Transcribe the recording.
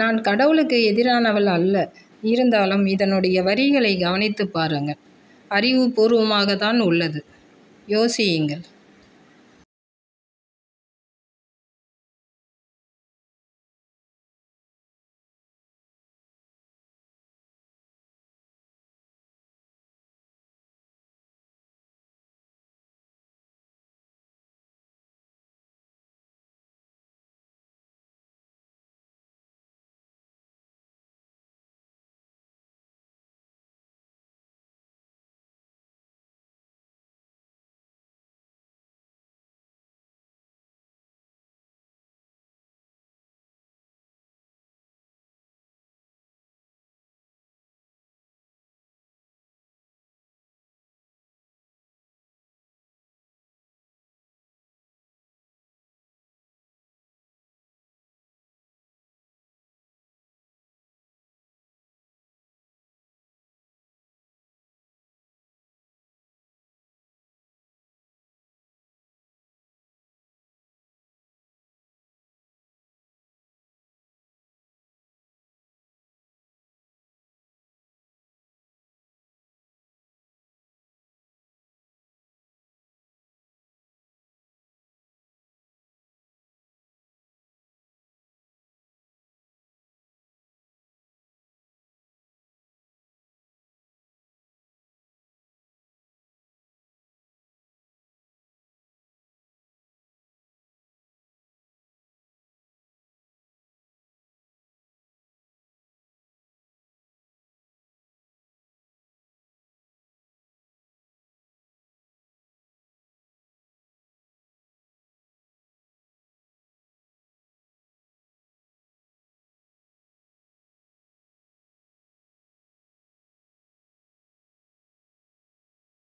நான் கடவுளுக்கு எதிரானவள் அல்ல இருந்தாலும் இதனுடைய வரிகளை கவனித்து பாருங்கள் அறிவுபூர்வமாக தான் உள்ளது யோசியுங்கள்